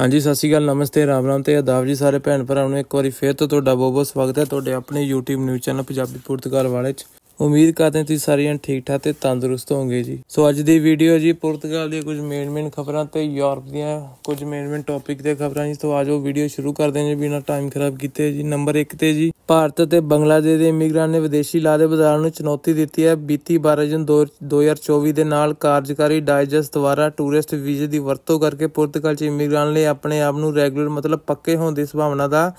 ਹਾਂਜੀ ਸਤਿ ਸ਼੍ਰੀ ਅਕਾਲ ਨਮਸਤੇ ਰਾਮ ਰਾਮ ਤੇ ਆਦਾਬ ਜੀ ਸਾਰੇ ਭੈਣ ਭਰਾਵਾਂ ਨੂੰ ਇੱਕ ਵਾਰੀ ਫੇਰ ਤੋਂ ਤੁਹਾਡਾ ਬਹੁਤ ਬਹੁਤ ਸਵਾਗਤ ਹੈ ਤੁਹਾਡੇ ਆਪਣੇ YouTube ਨਿਊਜ਼ ਚੈਨਲ ਪੰਜਾਬੀ ਪੁਰਤਗਾਲ ਵਾਲੇ 'ਚ ਉਮੀਦ ਕਰਦੇ ਹਾਂ ਤੁਸੀਂ ਸਾਰੇ ਜਣ ਠੀਕ ਠਾਕ ਤੇ ਤੰਦਰੁਸਤ ਹੋਵੋਗੇ ਜੀ ਸੋ ਅੱਜ ਦੀ ਵੀਡੀਓ ਜੀ ਪੁਰਤਗਾਲ ਦੀਆਂ ਕੁਝ ਮੇਨ ਮੇਨ ਖਬਰਾਂ ਤੇ ਯੂਰਪ ਦੀਆਂ ਕੁਝ ਮੇਨ ਮੇਨ ਟੌਪਿਕ ਤੇ ਖਬਰਾਂ ਜੀ ਤੋਂ ਆਜੋ ਵੀਡੀਓ ਸ਼ੁਰੂ ਕਰਦੇ ਹਾਂ ਬਿਨਾਂ ਟਾਈਮ ਖਰਾਬ ਕੀਤੇ ਜੀ ਨੰਬਰ 1 ਤੇ ਜੀ ਭਾਰਤ ਤੇ ਬੰਗਲਾਦੇਸ਼ ਦੇ ਇਮੀਗ੍ਰੈਂਟ ਨੇ ਵਿਦੇਸ਼ੀ ਲਾਦੇ ਦੇ ਬਾਜ਼ਾਰ ਨੂੰ ਚੁਣੌਤੀ ਦਿੱਤੀ ਹੈ ਬੀਤੀ 12 ਜਨ 2024 ਦੇ ਨਾਲ ਕਾਰਜਕਾਰੀ ਡਾਈਜੈਸਟ ਦੁਆਰਾ ਟੂਰਿਸਟ ਵੀਜ਼ੇ ਦੀ ਵਰਤੋਂ ਕਰਕੇ ਪੁਰਤਗਾਲ 'ਚ ਇਮੀਗ੍ਰੈਂਟ ਲਈ ਆਪਣੇ ਆਪ ਨੂੰ ਰੈਗੂਲਰ ਮਤਲਬ ਪੱਕੇ ਹੋਣ ਦੀ ਸੰਭਾਵਨਾ ਦਾ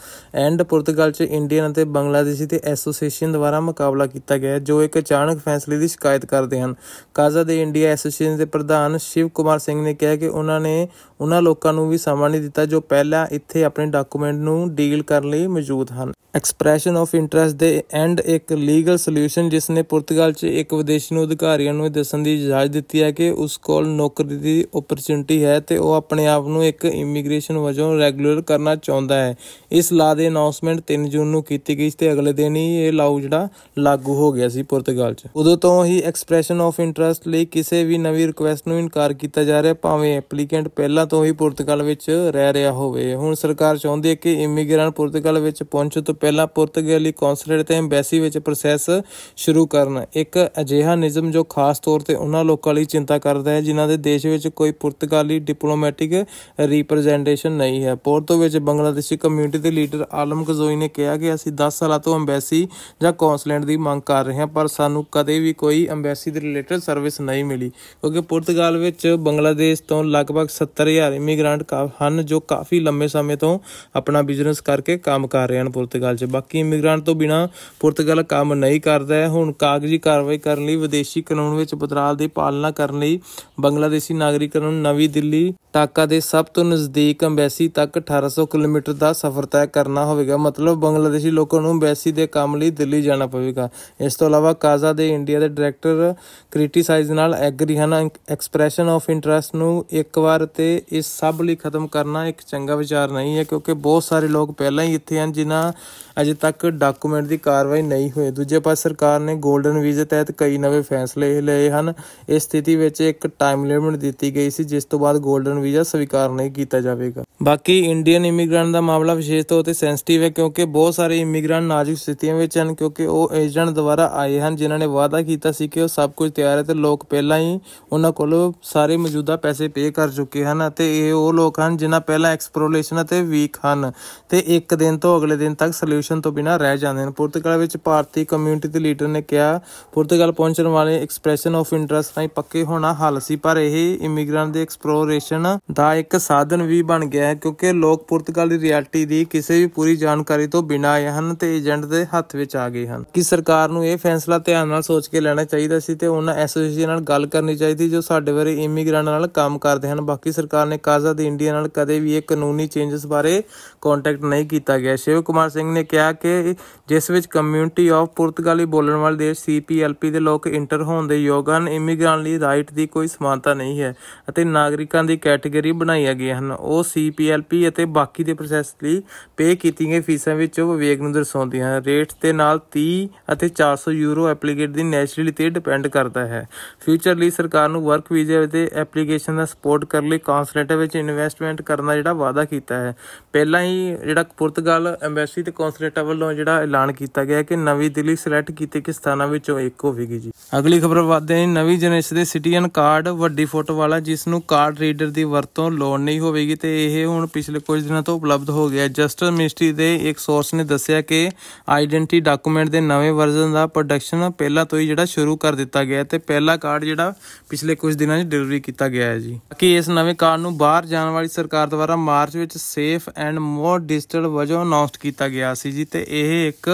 ਐਂਡ ਪੁਰਤਗਾਲ 'ਚ ਇੰਡੀਅਨ ਅਤੇ ਬੰਗਲਾਦੇਸ਼ੀ ਤੇ ਐਸੋਸੀਏਸ਼ਨ ਦੁਆਰਾ ਮੁਕਾਬਲਾ ਕੀਤਾ ਗਿਆ ਜੋ ਇੱਕ ਅਚਾਨਕ ਫੈਸਲੇ ਦੀ ਸ਼ਿਕਾਇਤ ਕਰਦੇ ਹਨ ਕਾਜ਼ਾ ਦੇ ਇੰਡੀਆ ਐਸੋਸੀਏਸ਼ਨ ਦੇ ਪ੍ਰਧਾਨ ਸ਼ਿਵ ਕੁਮਾਰ ਸਿੰਘ ਨੇ ਕਿਹਾ ਕਿ ਉਹਨਾਂ ਨੇ ਉਹਨਾਂ ਲੋਕਾਂ ਨੂੰ ਵੀ ਸਮਾਂ ਨਹੀਂ ਦਿੱਤਾ ਜੋ ਪਹਿਲਾਂ ਇੱਥੇ ਆਪਣੇ ਡਾਕੂਮੈਂਟ ਨੂੰ ਡੀਲ ਕਰਨ ਲਈ ਮੌਜੂਦ ਹਨ ਐਕਸਪ੍ਰੈਸ਼ਨ ਆਫ ਇੰਟਰਸਟ ਦੇ ਐਂਡ ਇੱਕ ਲੀਗਲ ਸੋਲੂਸ਼ਨ ਜਿਸ ਨੇ ਪੁਰਤਗਾਲ 'ਚ ਇੱਕ ਵਿਦੇਸ਼ੀ ਨੂੰ ਅਧਿਕਾਰੀਆਂ ਨੂੰ ਦੱਸਣ ਦੀ ਇਜਾਜ਼ਤ ਦਿੱਤੀ ਹੈ ਕਿ ਉਸ ਕੋਲ ਨੌਕਰੀ ਦੀ ਓਪਰਚੁਨਿਟੀ ਹੈ ਤੇ ਉਹ ਆਪਣੇ ਆਪ ਨੂੰ ਇੱਕ ਇਮੀਗ੍ਰੇਸ਼ਨ ਵਜੋਂ ਰੈਗੂਲਰ ਕਰਨਾ ਚਾਹੁੰਦਾ ਹੈ ਇਸ ਲਾ ਦੇ ਅਨਾਉਂਸਮੈਂਟ 3 ਜੂਨ ਨੂੰ ਕੀਤੀ ਗਈ ਤੇ ਅਗਲੇ ਦਿਨ ਹੀ ਇਹ ਲਾਉ ਜਿਹੜਾ ਲਾਗੂ ਹੋ ਗਿਆ ਸੀ ਪੁਰਤਗਾਲ 'ਚ ਉਦੋਂ ਤੋਂ ਹੀ ਐਕਸਪ੍ਰੈਸ਼ਨ ਆਫ ਇੰਟਰਸਟ ਲਈ ਕਿਸੇ ਵੀ ਨਵੀਂ ਰਿਕੁਐਸਟ ਨੂੰ ਇਨਕਾਰ ਕੀਤਾ ਜਾ ਰਿਹਾ ਭਾਵੇਂ ਐਪਲੀਕੈਂਟ ਪਹਿਲਾਂ ਤੋਂ ਹੀ ਪੁਰਤਗਾਲ ਵਿੱਚ ਰਹਿ ਰਿਹਾ ਹੋਵੇ ਹੁਣ ਸਰਕਾਰ ਚਾਹੁੰਦੀ ਹੈ ਕਿ ਇਮੀਗ੍ਰੈਂਟ ਪੁਰਤਗਾਲ ਵਿੱਚ ਪਹੁੰਚਣ ਤੋਂ ਪਹਿਲਾਂ ਪੁਰਤਗਾਲੀ ਕੌਂਸਲੇਟ ਤੇ ਐਮਬੈਸੀ ਵਿੱਚ ਪ੍ਰੋਸੈਸ ਸ਼ੁਰੂ ਕਰਨ ਇੱਕ ਅਜਿਹਾ ਨਿਯਮ ਜੋ ਖਾਸ ਤੌਰ ਤੇ ਉਹਨਾਂ ਲੋਕਾਂ ਲਈ ਚਿੰਤਾ ਕਰਦਾ ਹੈ ਜਿਨ੍ਹਾਂ ਦੇ ਦੇਸ਼ ਵਿੱਚ ਕੋਈ ਪੁਰਤਗਾਲੀ ਡਿਪਲੋਮੈਟਿਕ ਰਿਪਰੈਜ਼ੈਂਟੇਸ਼ਨ ਨਹੀਂ ਹੈ ਪੋਰਟੋ ਵਿੱਚ ਬੰਗਲਾਦੇਸ਼ੀ ਕਮਿਊਨਿਟੀ ਦੇ ਲੀਡਰ ਆਲਮ ਗਜ਼ੋਈ ਨੇ ਕਿਹਾ ਕਿ ਅਸੀਂ 10 ਸਾਲਾਂ ਤੋਂ ਐਮਬੈਸੀ ਜਾਂ ਕੌਂਸਲੇਟ ਦੀ ਮੰਗ ਕਰ ਰਹੇ ਹਾਂ ਪਰ ਸਾਨੂੰ ਕਦੇ ਵੀ ਕੋਈ ਐਮਬੈਸੀ ਦੇ ਰਿਲੇਟਡ ਸਰਵਿਸ ਨਹੀਂ ਮਿਲੀ ਕਿਉਂਕਿ ਪੁਰਤਗਾਲ ਵਿੱਚ ਬੰਗਲਾਦੇਸ਼ ਤੋਂ ਲਗਭਗ 70 ਹਜ਼ਾਰ ਇਮੀਗ੍ਰੈਂਟ ਹਨ ਜੋ ਕਾਫੀ ਲੰਮੇ ਸਮੇਂ ਤੋਂ ਆਪਣਾ ਬਿਜ਼ਨਸ ਕਰਕੇ ਕੰਮ ਕਰ ਰਹੇ ਹਨ ਪੁਰਤਗਾਲ 'ਚ ਬਾਕੀ ਇਮੀਗ੍ਰੈਂਟ ਤੋਂ ਬਿਨਾ ਪੁਰਤਗਾਲ ਕੰਮ ਨਹੀਂ ਕਰਦਾ ਹੈ ਹੁਣ ਕਾਗਜ਼ੀ ਕਾਰਵਾਈ ਕਰਨ ਲਈ ਵਿਦੇਸ਼ੀ ਕਾਨੂੰਨ ਵਿੱਚ ਬਦਲਾਅ ਦੀ ਪਾਲਣਾ ਕਰਨ ਲਈ ਬੰਗਲਾਦੇਸ਼ੀ ਨਾਗਰਿਕਾਂ ਨੂੰ ਨਵੀਂ ਦਿੱਲੀ ਟਾਕਾ ਦੇ ਸਭ ਤੋਂ ਨਜ਼ਦੀਕ ਅੰਬੈਸੀ ਤੱਕ 1800 ਕਿਲੋਮੀਟਰ ਦਾ ਸਫ਼ਰ ਤੈਅ ਕਰਨਾ ਹੋਵੇਗਾ ਮਤਲਬ ਬੰਗਲਾਦੇਸ਼ੀ ਲੋਕਾਂ ਨੂੰ ਅੰਬੈਸੀ ਦੇ ਕੰਮ ਲਈ ਦਿੱਲੀ ਜਾਣਾ ਪਵੇਗਾ ਇਸ ਤੋਂ ਇਲਾਵਾ ਕਾਜ਼ਾ ਦੇ ਇੰਡੀਆ ਦੇ ਡਾਇਰੈਕਟਰ ਕ੍ਰਿਟੀਸਾਈਜ਼ ਨਾਲ ਐਗਰੀ ਹਨ ਐਕਸਪ੍ਰੈਸ਼ਨ ਆਫ ਇੰਟਰਸਟ ਨੂੰ ਇੱਕ ਵਾਰ ਤੇ ਇਸ ਸਭ ਲਈ ਖਤਮ ਕਰਨਾ ਇੱਕ ਚੰਗਾ ਵਿਚਾਰ ਨਹੀਂ ਹੈ ਕਿਉਂਕਿ ਬਹੁਤ ਸਾਰੇ ਲੋਕ ਪਹਿਲਾਂ ਹੀ ਇੱਥੇ ਹਨ ਜਿਨ੍ਹਾਂ ਅਜੇ ਤੱਕ ਡਾਕੂਮੈਂਟ ਦੀ ਕਾਰਵਾਈ ਨਹੀਂ ਹੋਈ ਦੂਜੇ ਪਾਸੇ ਸਰਕਾਰ ਨੇ 골ਡਨ ਵੀਜ਼ੇ ਤਹਿਤ ਕਈ ਨਵੇਂ ਫੈਸਲੇ ਲਏ ਹਨ ਇਸ ਸਥਿਤੀ ਵਿੱਚ ਇੱਕ ਟਾਈਮ ਲਿਮਿਟ ਦਿੱਤੀ ਗਈ ਸੀ ਜਿਸ ਤੋਂ ਬਾਅਦ 골ਡਨ ਵੀਜ਼ਾ ਸਵੀਕਾਰ ਨਹੀਂ ਕੀਤਾ ਜਾਵੇਗਾ ਬਾਕੀ ਇੰਡੀਅਨ ਇਮੀਗ੍ਰੈਂਟ ਦਾ ਮਾਮਲਾ ਵਿਸ਼ੇਸ਼ ਤੌਰ ਤੇ ਸੈਂਸਿਟਿਵ ਹੈ ਕਿਉਂਕਿ ਬਹੁਤ ਸਾਰੇ ਇਮੀਗ੍ਰੈਂਟ ਨਾਜ਼ੁਕ ਸਥਿਤੀਆਂ ਵਿੱਚ ਹਨ ਕਿਉਂਕਿ ਉਹ ਏਜੰਟ ਦੁਆਰਾ ਆਏ ਹਨ ਜਿਨ੍ਹਾਂ ਨੇ ਵਾਅਦਾ ਕੀਤਾ ਸੀ ਕਿ ਉਹ ਸਭ ਕੁਝ ਤਿਆਰ ਹੈ ਤੇ ਲੋਕ ਪਹਿਲਾਂ ਹੀ ਉਹਨਾਂ ਕੋਲ ਸਾਰੇ ਮੌਜੂਦਾ ਪੈਸੇ ਪੇ ਕਰ ਚੁੱਕੇ ਹਨ ਅਤੇ ਇਹ ਉਹ ਲੋਕ ਹਨ ਜਿਨ੍ਹਾਂ ਪਹਿਲਾਂ ਐਕਸਪਲੋਰੇਸ਼ਨ ਅਤੇ ਵੀਕ ਹਨ ਤੇ ਇੱਕ ਦਿਨ ਤੋਂ ਅਗਲੇ ਦਿਨ ਤੱਕ ਸੋਲੂਸ਼ਨ ਤੋਂ ਬਿਨਾ ਰਹਿ ਜਾਂਦੇ ਹਨ ਪੁਰਤਗਾਲ ਵਿੱਚ ਭਾਰਤੀ ਕਮਿਊਨਿਟੀ ਦੇ ਲੀਡਰ ਨੇ ਕਿਹਾ ਪੁਰਤਗਾਲ ਪਹੁੰਚਣ ਵਾਲੇ ਐਕਸਪ੍ਰੈਸ਼ਨ ਆਫ ਇੰਟਰਸਟ ਨਹੀਂ ਪੱਕੇ ਹੋਣਾ ਹੱਲ ਸੀ ਪਰ ਇਹ ਇਮੀਗ੍ਰੈਂਟ ਦੇ ਐਕਸਪਲੋਰੇਸ਼ਨ ਦਾ ਇੱਕ ਸਾਧਨ ਵੀ ਬਣ ਗਿਆ ਹੈ ਕਿਉਂਕਿ ਲੋਕ ਪੁਰਤਗਾਲ ਦੀ ਰਿਐਲਿਟੀ ਦੀ ਕਿਸੇ ਵੀ ਪੂਰੀ ਜਾਣਕਾਰੀ ਤੋਂ ਬਿਨਾ ਆਏ ਹਨ ਤੇ ਏਜੰਟ ਦੇ ਹੱਥ ਵਿੱਚ ਆ ਗਏ ਹਨ ਕਿ ਸਰਕਾਰ ਨੂੰ ਇਹ ਫੈਸਲਾ ਧਿਆਨ ਨਾਲ ਸੋਚ ਕੇ ਲੈਣਾ ਚਾਹੀਦਾ ਸੀ ਤੇ ਉਹਨਾਂ ਐਸੋਸੀਏਸ਼ਨ ਨਾਲ ਗੱਲ ਕਰਨੀ ਚਾਹੀਦੀ ਜੋ ਸਾਡੇ ਬਾਰੇ ਇਮੀਗ੍ਰੈਂਟ ਨਾਲ ਕੰਮ ਕਰਦੇ ਹਨ ਬਾਕੀ ਸਰਕਾਰ ਕੁਮਾਰ ਨੇ ਦੇ ਇੰਡੀਆ ਨਾਲ ਕਦੇ ਵੀ ਇਹ ਕਾਨੂੰਨੀ ਚੇਂਜਸ ਬਾਰੇ ਕੰਟੈਕਟ ਨਹੀਂ ਕੀਤਾ ਗਿਆ ਸ਼ਿਵ ਕੁਮਾਰ ਸਿੰਘ ਨੇ ਕਿਹਾ ਕਿ ਜਿਸ ਵਿੱਚ ਕਮਿਊਨਿਟੀ ਆਫ ਪੁਰਤਗਾਲੀ ਬੋਲਣ ਵਾਲੇ ਦੇਸ਼ ਸੀਪੀਐਲਪੀ ਦੇ ਲੋਕ ਇੰਟਰ ਹੋਣ ਦੇ ਯੋਗ ਹਨ ਇਮੀਗ੍ਰੈਂਟ ਲਈ ਰਾਈਟ ਦੀ ਕੋਈ ਸਮਾਨਤਾ ਨਹੀਂ ਹੈ ਅਤੇ ਨਾਗਰਿਕਾਂ ਦੀ ਕੈਟਾਗਰੀ ਬਣਾਈਆਂ ਗਈਆਂ ਹਨ ਉਹ ਸੀਪੀਐਲਪੀ ਅਤੇ ਬਾਕੀ ਦੇ ਪ੍ਰੋਸੈਸ ਲਈ ਪੇ ਕੀਤੀ ਗਈ ਫੀਸਾਂ ਵਿੱਚ ਉਹ ਵਿਵੇਕ ਨੂੰ ਦਰਸਾਉਂਦੀਆਂ ਹਨ ਰੇਟ ਦੇ ਨਾਲ 30 ਅਤੇ 400 ਯੂਰੋ ਐਪਲੀਕੇਟ ਦੀ ਨੈਸ਼ਨਲਿਟੀ ਤੇ ਡਿਪੈਂਡ ਕਰਦਾ ਹੈ ਫਿਊਚਰ ਲਈ ਸਰਕਾਰ ਨੂੰ ਵਰਕ ਵੀਜ਼ੇ ਤੇ ਐਪਲੀਕੇਸ਼ਨ ਦਾ ਸਪੋਰਟ ਕਰਨ ਲਈ ਕਾਉਂਸਲ ਕੰਟੀਨੈਂਟ ਵਿੱਚ ਇਨਵੈਸਟਮੈਂਟ ਕਰਨ ਦਾ ਜਿਹੜਾ ਵਾਅਦਾ ਕੀਤਾ ਹੈ ਪਹਿਲਾਂ ਹੀ ਜਿਹੜਾ ਪੁਰਤਗਾਲ ਐਮਬੈਸੀ ਤੇ ਕੌਂਸਲੇਟ ਵੱਲੋਂ ਜਿਹੜਾ ਐਲਾਨ ਕੀਤਾ ਗਿਆ ਕਿ ਨਵੀਂ ਦਿੱਲੀ ਸਿਲੈਕਟ ਕੀਤੇ ਕਿ ਸਥਾਨਾਂ ਵਿੱਚੋਂ ਇੱਕ ਹੋਵੇਗੀ ਜੀ ਅਗਲੀ ਖਬਰ ਵਾਦੇ ਨਵੀਂ ਜਨਰੇਸ਼ਨ ਦੇ ਸਿਟੀਜ਼ਨ ਕਾਰਡ ਵੱਡੀ ਫੋਟੋ ਵਾਲਾ ਜਿਸ ਨੂੰ ਕਾਰਡ ਰੀਡਰ ਦੀ ਵਰਤੋਂ ਲੋੜ ਨਹੀਂ ਹੋਵੇਗੀ ਤੇ ਇਹ ਹੁਣ ਪਿਛਲੇ ਕੁਝ ਦਿਨਾਂ ਤੋਂ ਉਪਲਬਧ ਹੋ ਗਿਆ ਜਸਟਿਸ ਮਿਨਿਸਟਰੀ ਦੇ ਇੱਕ ਸੋਰਸ ਨੇ ਦੱਸਿਆ ਕਿ ਆਈਡੈਂਟੀ ਡਾਕੂਮੈਂਟ ਦੇ ਨਵੇਂ ਵਰਜ਼ਨ ਦਾ ਪ੍ਰੋਡਕਸ਼ਨ ਪਹਿਲਾਂ ਤੋਂ ਹੀ ਜਿਹੜਾ ਸ਼ੁਰੂ ਕਰ ਦਿੱਤਾ ਗਿਆ ਤੇ ਪਹਿਲਾ ਕਾਰਡ ਜਿਹੜਾ ਪਿਛਲੇ ਕੁਝ ਦਿਨਾਂ 'ਚ ਡਿਲੀਵਰੀ ਕੀਤਾ ਗਿਆ ਹੈ ਜੀ ਕਿ ਇਸ ਨਵੇਂ ਕਾਰਡ ਨੂੰ ਬਾਹਰ ਜਾਣ ਵਾਲੀ ਸਰਕਾਰ ਦੁਆਰਾ ਮਾਰਚ ਵਿੱਚ ਸੇਫ ਐਂਡ ਮੋਰ ਡਿਜੀਟਲ ਵਜੋਂ ਅਨਾਉਂਸ ਕੀਤਾ ਗਿਆ ਸੀ ਜੀ ਤੇ ਇਹ ਇੱਕ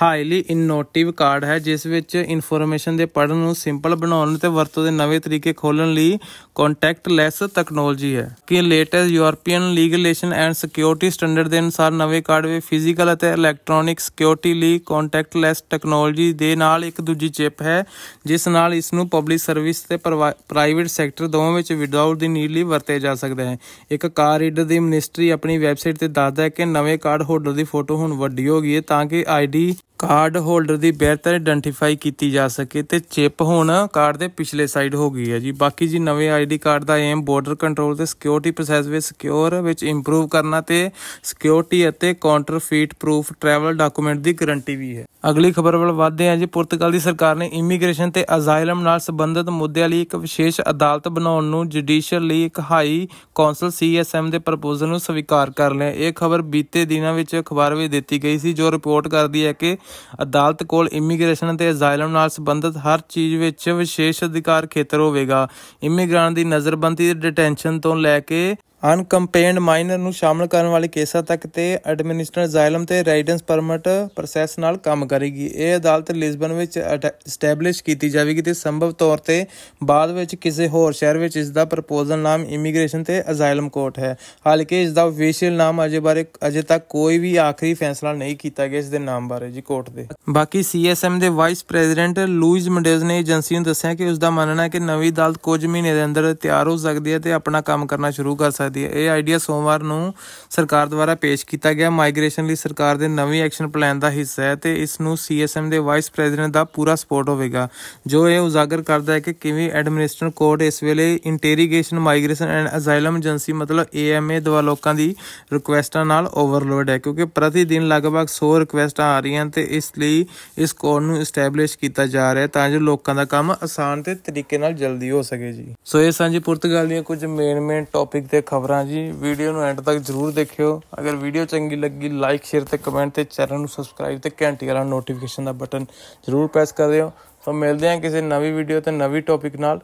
ਹਾਈਲੀ ਇਨੋਵੇਟਿਵ ਕਾਰਡ ਹੈ ਜਿਸ ਵਿੱਚ ਇਨਫੋਰਮੇਸ਼ਨ ਦੇ ਪੜਨ ਨੂੰ ਸਿੰਪਲ ਬਣਾਉਣ ਤੇ ਵਰਤੋਂ ਦੇ ਨਵੇਂ ਤਰੀਕੇ ਖੋਲਣ ਲਈ ਕੰਟੈਕਟਲੈਸ ਟੈਕਨੋਲੋਜੀ ਹੈ ਕਿ latest European legislation and security standard ਦੇ ਅਨੁਸਾਰ ਨਵੇਂ ਕਾਰਡ ਵਿੱਚ ਫਿਜ਼ੀਕਲ ਅਤੇ ਇਲੈਕਟ੍ਰੋਨਿਕ ਸਿਕਿਉਰਿਟੀ ਲਈ ਕੰਟੈਕਟਲੈਸ ਟੈਕਨੋਲੋਜੀ ਦੇ ਨਾਲ ਇੱਕ ਦੂਜੀ ਚਿਪ ਹੈ ਜਿਸ ਨਾਲ ਇਸ ਨੂੰ ਪਬਲਿਕ ਸਰਵਿਸ ਤੇ ਪ੍ਰਾਈਵੇਟ ਸੈਕਟਰ ਦੋਵਾਂ ਵਿੱਚ ਵਿਦਆਊਟ ਦੀ ਨੀਡ ਲਈ ਵਰਤੇ ਜਾ ਸਕਦਾ ਹੈ ਇੱਕ ਕਾਰ ਰੀਡਰ ਦੀ ਮਿਨਿਸਟਰੀ ਆਪਣੀ ਵੈਬਸਾਈਟ ਤੇ ਦੱਸਦਾ ਹੈ ਕਿ ਨਵੇਂ ਕਾਰਡ ਹੋਲਡਰ ਦੀ ਫੋਟੋ ਹੁਣ ਵੱਡੀ ਹੋ ਗਈ ਹੈ ਤਾਂ ਕਿ ਆਈਡੀ ਕਾਰਡ ਹੋਲਡਰ ਦੀ ਬਿਹਤਰ ਆਇਡੈਂਟੀਫਾਈ ਕੀਤੀ ਜਾ ਸਕੇ ਤੇ ਚਿਪ ਹੁਣ ਕਾਰਡ ਦੇ ਪਿਛਲੇ ਸਾਈਡ ਹੋ ਗਈ ਹੈ ਜੀ ਬਾਕੀ ਜੀ ਨਵੇਂ ਆਈਡੀ ਕਾਰਡ ਦਾ ਏਮ ਬਾਰਡਰ ਕੰਟਰੋਲ ਤੇ ਸਿਕਿਉਰਿਟੀ ਪ੍ਰੋਸੈਸ ਵਿੱਚ ਸਿਕਿਉਰ ਵਿੱਚ ਇੰਪਰੂਵ ਕਰਨਾ ਤੇ ਸਿਕਿਉਰਿਟੀ ਅਤੇ ਕਾਉਂਟਰਫੀਟ ਪ੍ਰੂਫ ਟਰੈਵਲ ਡਾਕੂਮੈਂਟ ਦੀ ਗਾਰੰਟੀ ਵੀ ਹੈ ਅਗਲੀ ਖਬਰ ਵੱਲ ਵਧਦੇ ਹਾਂ ਜੀ ਪੁਰਤਗਾਲ ਦੀ ਸਰਕਾਰ ਨੇ ਇਮੀਗ੍ਰੇਸ਼ਨ ਤੇ ਅਜ਼ਾਇਲਮ ਨਾਲ ਸੰਬੰਧਿਤ ਮੁੱਦਿਆਂ ਲਈ ਇੱਕ ਵਿਸ਼ੇਸ਼ ਅਦਾਲਤ ਬਣਾਉਣ ਨੂੰ ਜੁਡੀਸ਼ੀਅਲ ਲਈ ਇੱਕ ਹਾਈ ਕਾਉਂਸਲ ਸੀਐਸਐਮ ਦੇ ਪ੍ਰਪੋਜ਼ਲ ਨੂੰ ਸਵੀਕਾਰ ਕਰ ਲਿਆ ਇਹ ਖਬਰ ਬੀਤੇ ਦਿਨਾਂ ਵਿੱਚ ਅਖਬਾਰ ਵਿੱਚ ਦਿੱਤੀ ਗਈ ਸੀ ਜੋ ਰਿਪੋਰਟ ਕਰਦੀ ਹੈ ਕਿ ਅਤੇ ਅਦਾਲਤ ਕੋਲ ਇਮੀਗ੍ਰੇਸ਼ਨ ਤੇ ਅਜ਼ਾਇਲਮ ਨਾਲ ਸੰਬੰਧਿਤ ਹਰ ਚੀਜ਼ ਵਿੱਚ ਵਿਸ਼ੇਸ਼ ਅਧਿਕਾਰ ਖੇਤਰ ਹੋਵੇਗਾ ਇਮੀਗ੍ਰੈਂਟ ਦੀ ਨਜ਼ਰਬੰਦੀ ਡਿਟੈਂਸ਼ਨ ਤੋਂ ਲੈ ਕੇ ਅਨਕੰਪੇਨਡ ਮਾਈਨਰ ਨੂੰ ਸ਼ਾਮਲ ਕਰਨ ਵਾਲੇ ਕੇਸਾਂ ਤੱਕ ਤੇ ਐਡਮਿਨਿਸਟਰ ਜ਼ਾਇਲਮ ਤੇ ਰੈਜ਼ੀਡੈਂਸ ਪਰਮਿਟ ਪ੍ਰੋਸੈਸ ਨਾਲ ਕੰਮ ਕਰੇਗੀ ਇਹ ਅਦਾਲਤ ਲਿਸਬਨ ਵਿੱਚ ਸਟੈਬਲਿਸ਼ ਕੀਤੀ ਜਾਵੇਗੀ ਤੇ ਸੰਭਵ ਤੌਰ ਤੇ ਬਾਅਦ ਵਿੱਚ ਕਿਸੇ ਹੋਰ ਸ਼ਹਿਰ ਵਿੱਚ ਇਸ ਦਾ ਪ੍ਰਪੋਜ਼ਲ ਨਾਮ ਇਮੀਗ੍ਰੇਸ਼ਨ ਤੇ ਅਜ਼ਾਇਲਮ ਕੋਰਟ ਹੈ ਹਾਲਕਿ ਇਸ ਦਾ ਅਫੀਸ਼ੀਅਲ ਨਾਮ ਅਜੇ ਬਾਰੇ ਅਜੇ ਤੱਕ ਕੋਈ ਵੀ ਆਖਰੀ ਫੈਸਲਾ ਨਹੀਂ ਕੀਤਾ ਗਿਆ ਇਸ ਦੇ ਨਾਮ ਬਾਰੇ ਜੀ ਕੋਰਟ ਦੇ ਬਾਕੀ ਸੀਐਸਐਮ ਦੇ ਵਾਈਸ ਪ੍ਰੈਜ਼ੀਡੈਂਟ ਲੂਇਸ ਮੰਡੇਜ਼ ਨੇ ਏਜੰਸੀ ਨੂੰ ਦੱਸਿਆ ਕਿ ਉਸ ਦਾ ਮੰਨਣਾ ਹੈ ਕਿ ਨਵੀਂ ਅਦਾਲਤ ਕੁਝ ਮਹੀਨੇ ਦੇ ਅੰਦਰ ਤਿਆਰ ਹੋ ਸਕਦੀ ਹੈ ਤੇ ਆਪਣਾ ਕੰਮ ਕਰਨਾ ਸ਼ੁਰੂ ਕਰ ਸਕਦੀ ਹੈ ਸਕਦੀ ਹੈ ਇਹ ਆਈਡੀਆ ਸੋਮਵਾਰ ਨੂੰ ਸਰਕਾਰ ਦੁਆਰਾ ਪੇਸ਼ ਕੀਤਾ ਗਿਆ ਮਾਈਗ੍ਰੇਸ਼ਨ ਲਈ ਸਰਕਾਰ ਦੇ ਨਵੇਂ ਐਕਸ਼ਨ ਪਲਾਨ ਦਾ ਹਿੱਸਾ ਹੈ ਤੇ ਇਸ ਨੂੰ ਸੀਐਸਐਮ ਦੇ ਵਾਈਸ ਪ੍ਰੈਜ਼ੀਡੈਂਟ ਦਾ ਪੂਰਾ ਸਪੋਰਟ ਹੋਵੇਗਾ ਜੋ ਇਹ ਉਜਾਗਰ ਕਰਦਾ ਹੈ ਕਿ ਕਿਵੇਂ ਐਡਮਿਨਿਸਟ੍ਰੇਸ਼ਨ ਕੋਡ ਇਸ ਵੇਲੇ integration migration and asylum agency ਮਤਲਬ ਏਐਮਏ ਦੁਆਰਾ ਲੋਕਾਂ ਦੀ ਰਿਕੁਐਸਟਾਂ ਨਾਲ ਓਵਰਲੋਡ ਹੈ ਕਿਉਂਕਿ ਪ੍ਰਤੀ ਦਿਨ ਲਗਭਗ 100 ਰਿਕੁਐਸਟਾਂ ਆ ਰਹੀਆਂ ਤੇ ਇਸ ਲਈ ਇਸ ਕੋਡ ਨੂੰ ਐਸਟੈਬਲਿਸ਼ ਕੀਤਾ ਜਾ ਰਿਹਾ ਤਾਂ ਜੋ ਲੋਕਾਂ ਦਾ ਕੰਮ ਆਸਾਨ ਤੇ ਤਰੀਕੇ ਨਾਲ ਜਲਦੀ ਹੋ ਸਕੇ ਜੀ ਸੋ ਇਹ ਸਾਂਝੀ ਪੁਰਤਗਾਲ ਦੀਆਂ ਕੁਝ ਮੇਨ ਮੇਨ ਟੌਪਿਕ ਤੇ ਖਬਰਾਂ ਜੀ ਵੀਡੀਓ ਨੂੰ ਐਂਡ ਤੱਕ ਜ਼ਰੂਰ ਦੇਖਿਓ ਅਗਰ ਵੀਡੀਓ ਚੰਗੀ ਲੱਗੀ ਲਾਈਕ ਸ਼ੇਅਰ ਤੇ ਕਮੈਂਟ ਤੇ ਚੈਨਲ ਨੂੰ ਸਬਸਕ੍ਰਾਈਬ ਤੇ ਘੰਟੀ ਵਾਲਾ ਨੋਟੀਫਿਕੇਸ਼ਨ ਦਾ ਬਟਨ ਜ਼ਰੂਰ ਪ੍ਰੈਸ ਕਰ ਦਿਓ ਸੋ ਮਿਲਦੇ ਹਾਂ ਕਿਸੇ ਨਵੀਂ ਵੀਡੀਓ ਤੇ ਨਵੀਂ ਟੌਪਿਕ ਨਾਲ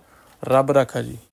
ਰੱਬ ਰੱਖਾ ਜੀ